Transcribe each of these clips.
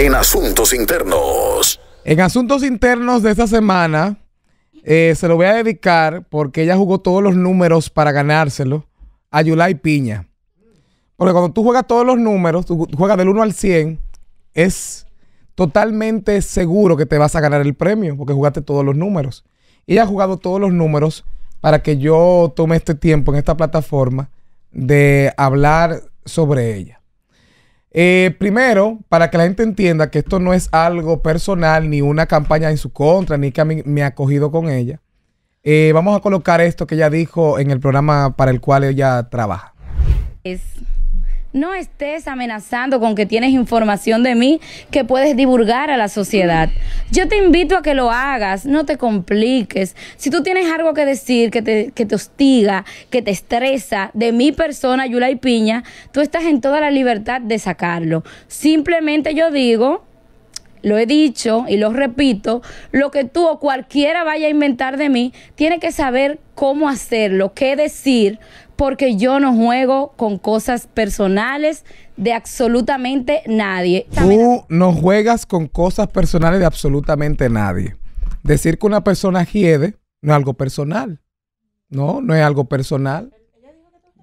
en Asuntos Internos. En Asuntos Internos de esta semana eh, se lo voy a dedicar porque ella jugó todos los números para ganárselo a Yulai Piña. Porque cuando tú juegas todos los números, tú juegas del 1 al 100, es totalmente seguro que te vas a ganar el premio porque jugaste todos los números. Ella ha jugado todos los números para que yo tome este tiempo en esta plataforma de hablar sobre ella. Eh, primero, para que la gente entienda que esto no es algo personal, ni una campaña en su contra, ni que a mí me ha cogido con ella, eh, vamos a colocar esto que ella dijo en el programa para el cual ella trabaja. Es no estés amenazando con que tienes información de mí que puedes divulgar a la sociedad. Yo te invito a que lo hagas, no te compliques. Si tú tienes algo que decir que te, que te hostiga, que te estresa de mi persona, Yula y Piña, tú estás en toda la libertad de sacarlo. Simplemente yo digo lo he dicho y lo repito, lo que tú o cualquiera vaya a inventar de mí, tiene que saber cómo hacerlo, qué decir, porque yo no juego con cosas personales de absolutamente nadie. Tú no juegas con cosas personales de absolutamente nadie. Decir que una persona hiede no es algo personal. No, no es algo personal.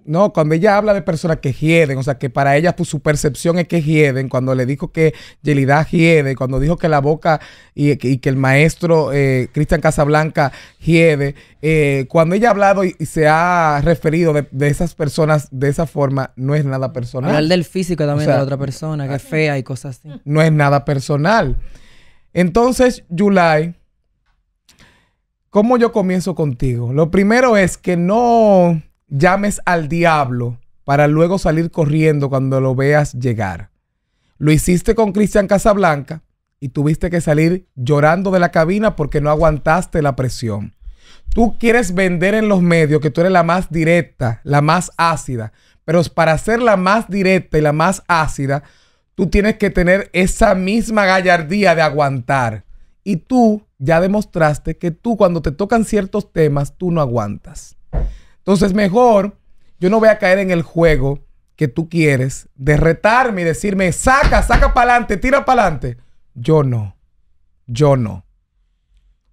No, cuando ella habla de personas que hieden, o sea, que para ella su percepción es que hieden, cuando le dijo que Yelida hiede, cuando dijo que la boca y, que el maestro eh, Cristian Casablanca hiede, eh, cuando ella ha hablado y, se ha referido de, esas personas de esa forma, no es nada personal. Hablar del físico también de la otra persona, que es fea y cosas así. No es nada personal. Entonces, Yulai, ¿cómo yo comienzo contigo? Lo primero es que no llames al diablo para luego salir corriendo cuando lo veas llegar. Lo hiciste con Cristian Casablanca y tuviste que salir llorando de la cabina porque no aguantaste la presión. Tú quieres vender en los medios que tú eres la más directa, la más ácida, pero para ser la más directa y la más ácida, tú tienes que tener esa misma gallardía de aguantar. Y tú ya demostraste que tú cuando te tocan ciertos temas, tú no aguantas. Entonces, mejor yo no voy a caer en el juego que tú quieres derretarme y decirme, saca, saca para adelante, tira para adelante. Yo no. Yo no.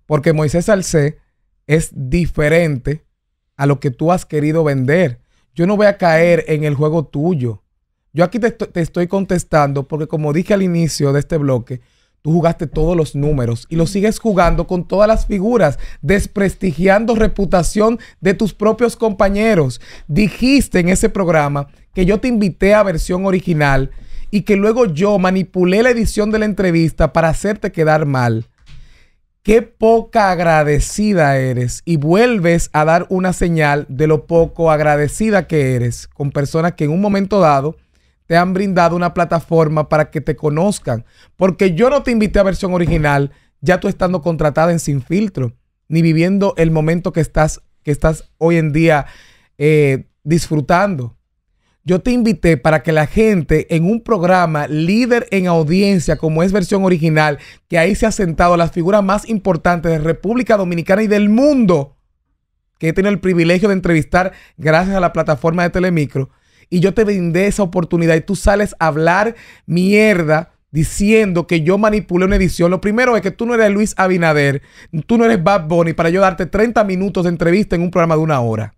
Porque Moisés Salcé es diferente a lo que tú has querido vender. Yo no voy a caer en el juego tuyo. Yo aquí te, te estoy contestando porque como dije al inicio de este bloque, Tú jugaste todos los números y lo sigues jugando con todas las figuras, desprestigiando reputación de tus propios compañeros. Dijiste en ese programa que yo te invité a versión original y que luego yo manipulé la edición de la entrevista para hacerte quedar mal. Qué poca agradecida eres y vuelves a dar una señal de lo poco agradecida que eres con personas que en un momento dado te han brindado una plataforma para que te conozcan. Porque yo no te invité a versión original, ya tú estando contratada en Sin Filtro, ni viviendo el momento que estás, que estás hoy en día eh, disfrutando. Yo te invité para que la gente en un programa líder en audiencia, como es versión original, que ahí se ha sentado las figuras más importantes de República Dominicana y del mundo, que he tenido el privilegio de entrevistar gracias a la plataforma de Telemicro, y yo te brindé esa oportunidad y tú sales a hablar mierda diciendo que yo manipulé una edición. Lo primero es que tú no eres Luis Abinader, tú no eres Bad Bunny para yo darte 30 minutos de entrevista en un programa de una hora.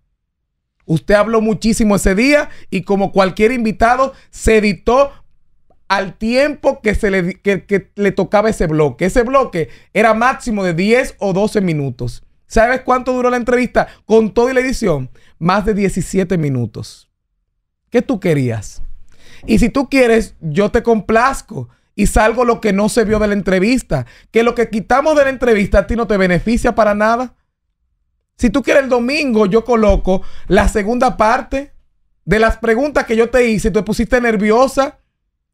Usted habló muchísimo ese día y como cualquier invitado se editó al tiempo que, se le, le tocaba ese bloque. Ese bloque era máximo de 10 o 12 minutos. ¿Sabes cuánto duró la entrevista con toda la edición? Más de 17 minutos. ¿Qué tú querías? Y si tú quieres, yo te complazco y salgo lo que no se vio de la entrevista. Que lo que quitamos de la entrevista a ti no te beneficia para nada. Si tú quieres el domingo, yo coloco la segunda parte de las preguntas que yo te hice te pusiste nerviosa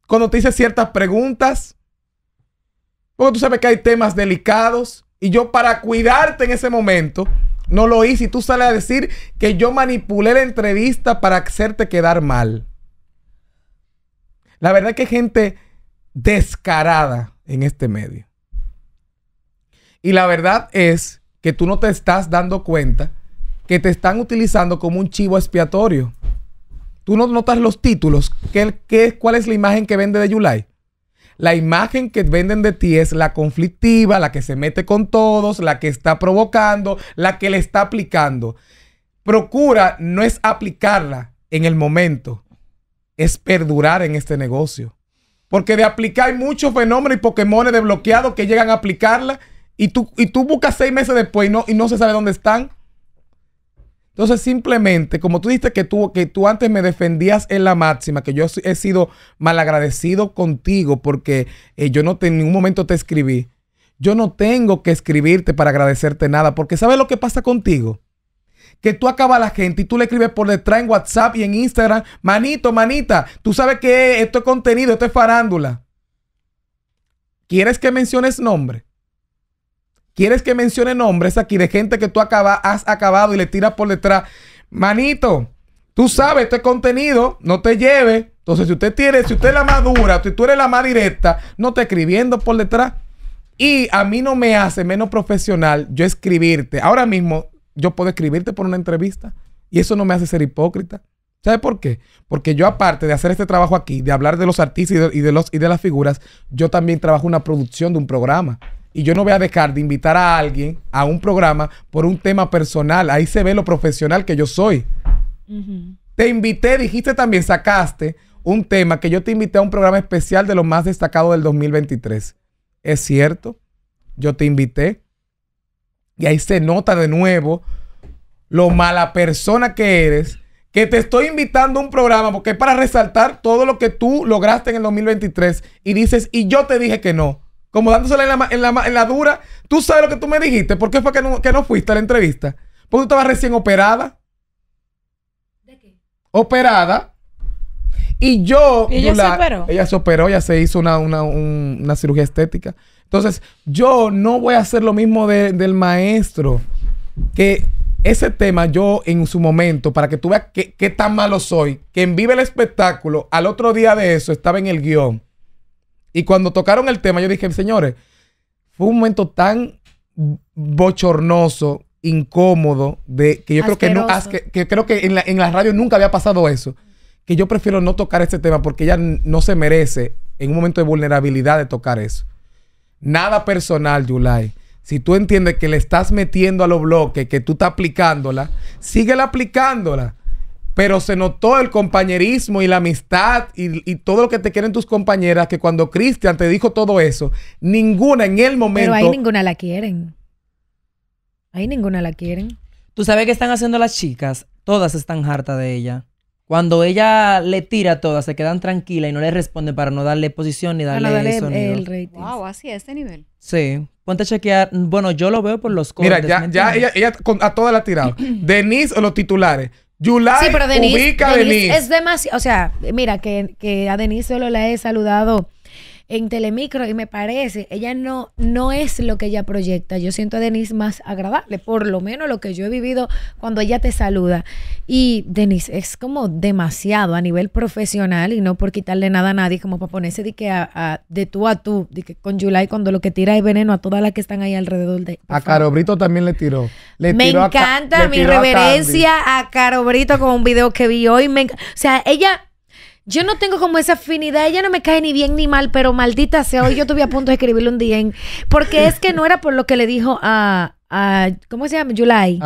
cuando te hice ciertas preguntas. Porque tú sabes que hay temas delicados y yo para cuidarte en ese momento no lo hice y tú sales a decir que yo manipulé la entrevista para hacerte quedar mal. La verdad es que hay gente descarada en este medio. Y la verdad es que tú no te estás dando cuenta que te están utilizando como un chivo expiatorio. Tú no notas los títulos. cuál es la imagen que vende de Yulai? la imagen que venden de ti es la conflictiva, la que se mete con todos, la que está provocando, la que le está aplicando. Procura no es aplicarla en el momento, es perdurar en este negocio. Porque de aplicar hay muchos fenómenos y Pokémones desbloqueados que llegan a aplicarla y tú, y tú buscas seis meses después no, y no se sabe dónde están. Entonces, simplemente, como tú dijiste que tú, que tú antes me defendías en la máxima, que yo he sido malagradecido contigo porque eh, yo no te, en ningún momento te escribí. Yo no tengo que escribirte para agradecerte nada, porque ¿sabes lo que pasa contigo? que tú acabas la gente y tú le escribes por detrás en WhatsApp y en Instagram, manito, manita, tú sabes que esto es contenido, esto es farándula. ¿Quieres que menciones nombre? ¿Quieres que mencione nombres aquí de gente que tú acaba, has acabado y le tiras por detrás? Manito, tú sabes, este contenido no te lleve. Entonces, si usted tiene, si usted es la más dura, si tú eres la más directa, no te escribiendo por detrás. Y a mí no me hace menos profesional yo escribirte. Ahora mismo yo puedo escribirte por una entrevista y eso no me hace ser hipócrita. ¿Sabes por qué? Porque yo aparte de hacer este trabajo aquí, de hablar de los artistas y de, los, y de las figuras, yo también trabajo una producción de un programa y yo no voy a dejar de invitar a alguien a un programa por un tema personal. Ahí se ve lo profesional que yo soy. Te invité, dijiste también, sacaste un tema que yo te invité a un programa especial de lo más destacado del 2023. Es cierto, yo te invité. Y ahí se nota de nuevo lo mala persona que eres, que te estoy invitando a un programa porque es para resaltar todo lo que tú lograste en el 2023 y dices, y yo te dije que no. Como dándosela en la, dura. Tú sabes lo que tú me dijiste. ¿Por qué fue que no, que no fuiste a la entrevista? Porque tú estabas recién operada. ¿De qué? Operada. Y yo. ¿Y ella se operó? Ella se operó, ya se hizo una, una, cirugía estética. Entonces, yo no voy a hacer lo mismo del maestro. Que ese tema yo en su momento, para que tú veas qué, tan malo soy, que Vive el Espectáculo, al otro día de eso estaba en el guión. Y cuando tocaron el tema, yo dije, señores, fue un momento tan bochornoso, incómodo, de que yo creo que, no, que creo que en la, radio nunca había pasado eso, que yo prefiero no tocar este tema porque ella no se merece en un momento de vulnerabilidad de tocar eso. Nada personal, Yulai. Si tú entiendes que le estás metiendo a los bloques, que tú estás aplicándola, síguela aplicándola pero se notó el compañerismo y la amistad y, todo lo que te quieren tus compañeras, que cuando Cristian te dijo todo eso, ninguna en el momento... Pero ahí ninguna la quieren. Ahí ninguna la quieren. Tú sabes qué están haciendo las chicas. Todas están hartas de ella. Cuando ella le tira a todas, se quedan tranquilas y no le responden para no darle posición ni darle, El Wow, así a este nivel. Sí. Ponte a chequear. Bueno, yo lo veo por los cortes. Mira, ya, ya ella, a todas la ha tirado. Denise o los titulares. Yulai, sí, pero Denise, Es demasiado. O sea, mira, que, que a Denise solo la he saludado en Telemicro y me parece, ella no, no es lo que ella proyecta. Yo siento a Denise más agradable, por lo menos lo que yo he vivido cuando ella te saluda. Y Denise es como demasiado a nivel profesional y no por quitarle nada a nadie, como para ponerse de, que de tú a tú, de que con July cuando lo que tira es veneno a todas las que están ahí alrededor de... A Caro Brito también le tiró. Le me encanta mi reverencia a, Carobrito Caro Brito con un video que vi hoy. Me, o sea, ella yo no tengo como esa afinidad, ella no me cae ni bien ni mal, pero maldita sea, hoy yo estuve a punto de escribirle un día, porque es que no era por lo que le dijo a, ¿cómo se llama? July.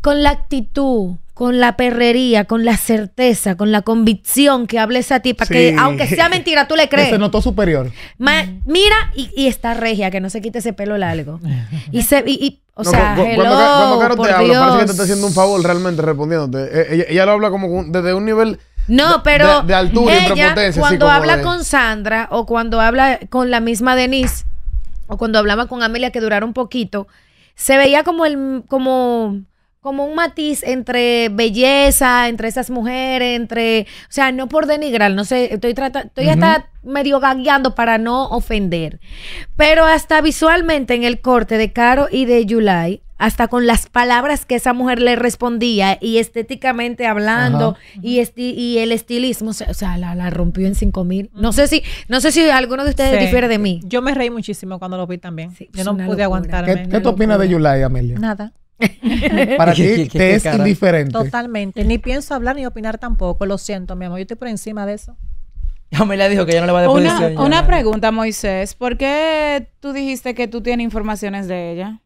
Con la actitud, con la perrería, con la certeza, con la convicción que hable esa tipa, para que aunque sea mentira, tú le crees. Se notó superior. mira, y, y, está regia, que no se quite ese pelo largo. Y se... Y, o sea, cuando, cuando, te parece que te está haciendo un favor realmente respondiéndote. E, ella, lo habla como desde un nivel no, pero de, altura ella, cuando habla con Sandra o cuando habla con la misma Denise o cuando hablaba con Amelia que duraron un poquito, se veía como el como como un matiz entre belleza, entre esas mujeres, entre, o sea, no por denigrar, no sé, estoy tratando, estoy hasta medio gagueando para no ofender. Pero hasta visualmente en el corte de Caro y de July hasta con las palabras que esa mujer le respondía y estéticamente hablando y, el estilismo, o sea, la, rompió en cinco mil. No sé si, no sé si alguno de ustedes difiere de mí. Yo me reí muchísimo cuando lo vi también. Yo no pude aguantarme. ¿Qué, tú opinas de Yulai, Amelia? Nada. Para ti te es indiferente. Totalmente. Ni pienso hablar ni opinar tampoco. Lo siento, mi amor. Yo estoy por encima de eso. Amelia dijo que ya no le va a una, una pregunta, Moisés. ¿Por qué tú dijiste que tú tienes informaciones de ella?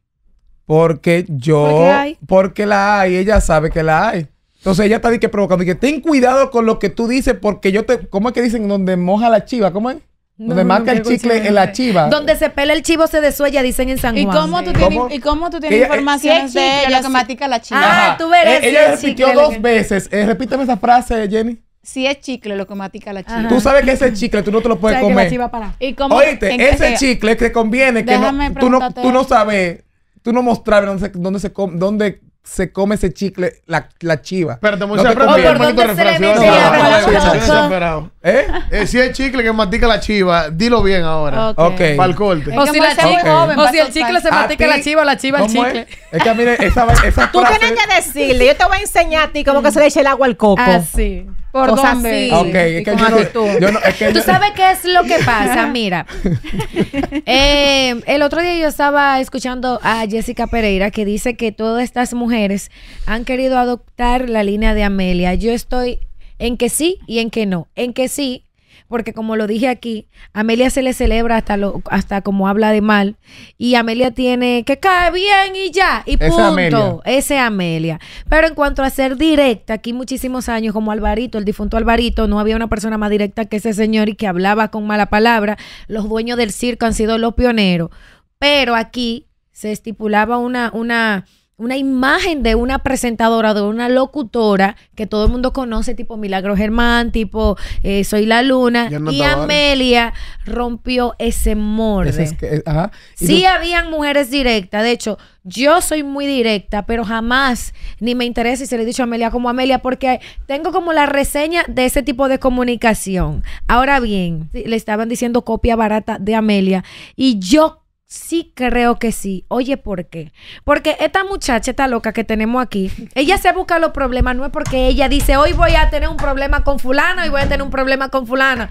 Porque yo. Porque, hay? porque la hay, ella sabe que la hay. Entonces ella está que provocando, y ten cuidado con lo que tú dices, porque yo te. ¿Cómo es que dicen? Donde moja la chiva, ¿cómo es? donde marca el chicle en la chiva. Donde se pela el chivo se desuella, dicen en San Juan. ¿Y cómo tú tienes, información? ¿y cómo tú tienes ella, eh, de ella que matica la chiva? Ah, tú verás. Eh, ella repitió dos veces. Eh, repíteme esa frase, Jenny. Si sí es chicle lo que matica la chiva. Tú sabes que ese chicle tú no te lo puedes comer. comer. Que la chiva para. ¿Y cómo, Oíste, ese chicle que conviene que no, tú, no, tú no sabes tú no mostrarme dónde se, dónde se, come, dónde se come ese chicle, la, la chiva. Pero te no ¿Eh? si es chicle que matica la chiva, dilo bien ahora. Ok. okay. Para el corte. O si, el chicle se matica la chiva, la chiva el chicle. Es? que mire, esa, esa Tú tienes que decirle, yo te voy a enseñar a ti cómo que se le echa el agua al coco. Así. ¿Por dónde? que Tú sabes qué es lo que pasa, mira. Eh, el otro día yo estaba escuchando a Jessica Pereira que dice que todas estas mujeres han querido adoptar la línea de Amelia. Yo estoy en que sí y en que no. En que sí, porque como lo dije aquí, Amelia se le celebra hasta lo, hasta como habla de mal. Y Amelia tiene que cae bien y ya. Y punto. ese Amelia. Amelia. Pero en cuanto a ser directa, aquí muchísimos años, como Alvarito, el difunto Alvarito, no había una persona más directa que ese señor y que hablaba con mala palabra. Los dueños del circo han sido los pioneros. Pero aquí se estipulaba una, una una imagen de una presentadora, de una locutora que todo el mundo conoce, tipo Milagro Germán, tipo eh, Soy la Luna. y Amelia rompió ese molde. sí habían mujeres directas. De hecho, yo soy muy directa, pero jamás ni me interesa si se le he dicho a Amelia como Amelia porque tengo como la reseña de ese tipo de comunicación. Ahora bien, le estaban diciendo copia barata de Amelia y yo Sí, creo que sí. Oye, ¿por qué? Porque esta muchacha, esta loca que tenemos aquí, ella se busca los problemas, no es porque ella dice, hoy voy a tener un problema con fulano y voy a tener un problema con fulana.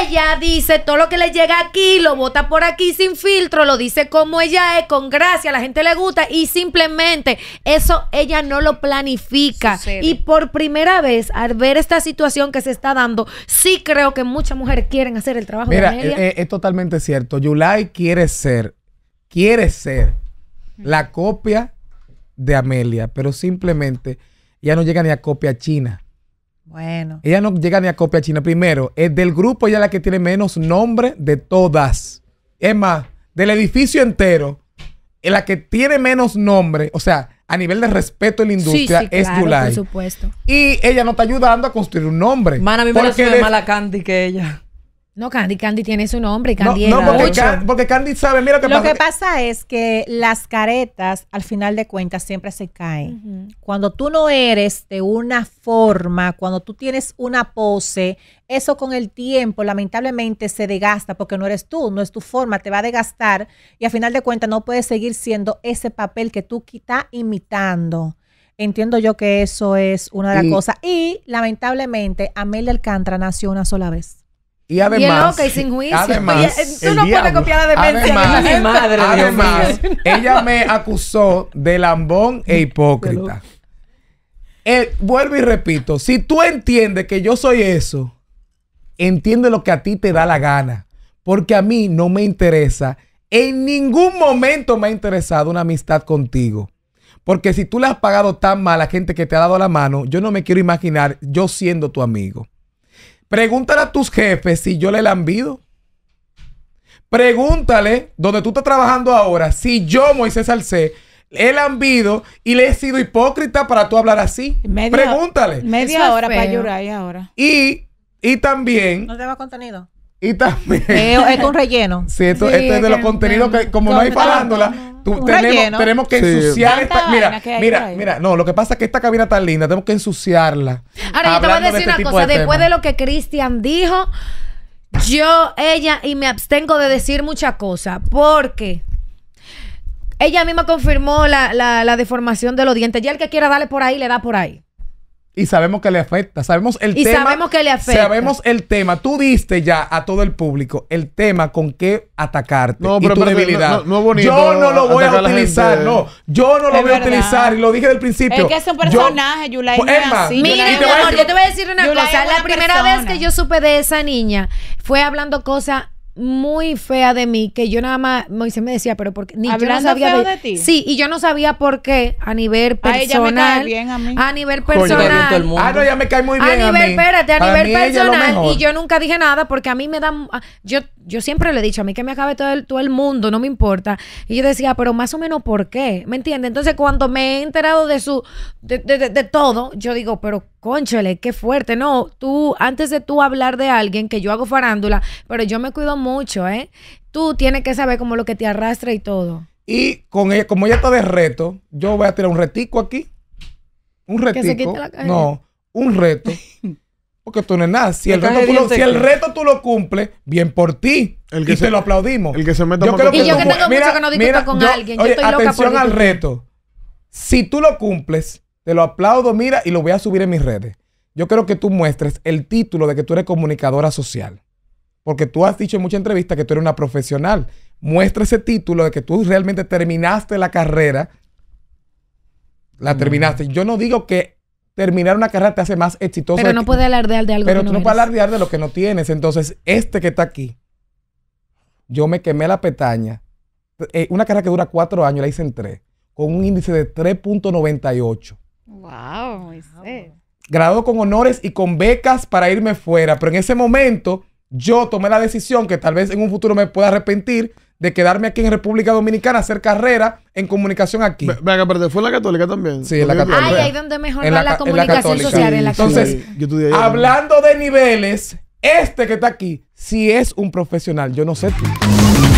Ella dice todo lo que le llega aquí, lo bota por aquí sin filtro, lo dice como ella es, con gracia, la gente le gusta y simplemente eso ella no lo planifica. Y por primera vez, al ver esta situación que se está dando, sí creo que muchas mujeres quieren hacer el trabajo de Es, eh, eh, es, totalmente cierto. Yulai quiere ser quiere ser la copia de Amelia, pero simplemente ella no llega ni a copia china. Bueno. Ella no llega ni a copia china. Primero, es del grupo ella la que tiene menos nombre de todas. Es más, del edificio entero, es la que tiene menos nombre, o sea, a nivel de respeto en la industria, es claro, supuesto. Y ella no está ayudando a construir un nombre. Man, a mí me más la Candy que ella. No, Candy, Candy tiene su nombre Candy no, no porque, Candy sabe, mira que lo que pasa es que las caretas, al final de cuentas, siempre se caen. Cuando tú no eres de una forma, cuando tú tienes una pose, eso con el tiempo, lamentablemente, se desgasta porque no eres tú, no es tu forma, te va a desgastar y al final de cuentas no puedes seguir siendo ese papel que tú estás imitando. Entiendo yo que eso es una de las cosas. Y lamentablemente, Amelia Alcántara nació una sola vez. Y además, tú no puedes copiar la demencia. Además, ella me acusó de lambón e hipócrita. vuelvo y repito, si tú entiendes que yo soy eso, entiende lo que a ti te da la gana, porque a mí no me interesa, en ningún momento me ha interesado una amistad contigo. Porque si tú le has pagado tan mal a gente que te ha dado la mano, yo no me quiero imaginar yo siendo tu amigo. Pregúntale a tus jefes si yo le lambido. Pregúntale donde tú estás trabajando ahora si yo, Moisés Alcé, he lambido y le he sido hipócrita para tú hablar así. Pregúntale. Media hora para llorar y ahora. Y, y también. No te contenido. Y también. es un relleno. Sí, esto, es de los contenidos que, como no hay parándola, tenemos, que ensuciar esta. Mira, mira, mira. No, lo que pasa es que esta cabina tan linda, tenemos que ensuciarla. Ahora, yo te voy a decir este una cosa. después de lo que Cristian dijo, yo, ella, y me abstengo de decir muchas cosas. Porque. Ella misma confirmó la, la deformación de los dientes. Ya el que quiera darle por ahí, le da por ahí y sabemos que le afecta. Sabemos el tema. Y sabemos que le afecta. Sabemos el tema. Tú diste ya a todo el público el tema con qué atacarte no, pero, y tu debilidad. No, bonito, yo no lo voy a utilizar, no. Yo no lo voy a utilizar y lo dije del principio. Es que es un personaje, Yulay Mira, pues, Emma, sí, mi amor, yo te voy a decir una cosa. La primera vez que yo supe de esa niña fue hablando cosas muy fea de mí que yo nada más Moisés me decía pero porque ni yo no sabía de, ti sí y yo no sabía por qué a nivel personal a ella me cae bien a mí a nivel personal ah, no ya me cae bien a nivel espérate a nivel personal y yo nunca dije nada porque a mí me da ah, yo yo siempre le he dicho a mí que me acabe todo el, todo el mundo no me importa y yo decía pero más o menos por qué me entiendes entonces cuando me he enterado de su de, de, de todo yo digo pero Pónchale, qué fuerte. No, tú, antes de tú hablar de alguien, que yo hago farándula, pero yo me cuido mucho, ¿eh? Tú tienes que saber cómo lo que te arrastra y todo. Y con ella, como ella está de reto, yo voy a tirar un retico aquí. Un retico. no, un reto. Porque tú no es nada. Si, el reto, si el reto, tú lo, cumples, bien por ti. El que se, lo aplaudimos. El que se meta Y yo que tengo mucho que no discuto con alguien. Yo estoy loca atención al reto. Si tú lo cumples, te lo aplaudo, mira, y lo voy a subir en mis redes. Yo creo que tú muestres el título de que tú eres comunicadora social. Porque tú has dicho en muchas entrevistas que tú eres una profesional. Muestra ese título de que tú realmente terminaste la carrera. La mm. terminaste. Yo no digo que terminar una carrera te hace más exitoso. Pero no puede puedes alardear de algo que no tú no puedes alardear de lo que no tienes. Entonces, este que está aquí, yo me quemé la petaña. Eh, una carrera que dura cuatro años, la hice en tres. Con un índice de 3.98. Wow, Moisés. Graduado con honores y con becas para irme fuera, pero en ese momento yo tomé la decisión que tal vez en un futuro me pueda arrepentir de quedarme aquí en República Dominicana, hacer carrera en comunicación aquí. Venga, pero fue en la católica también. Sí, en la católica. Ay, ahí donde mejor la, comunicación social, en la Entonces, hablando de niveles, este que está aquí, si es un profesional, yo no sé tú.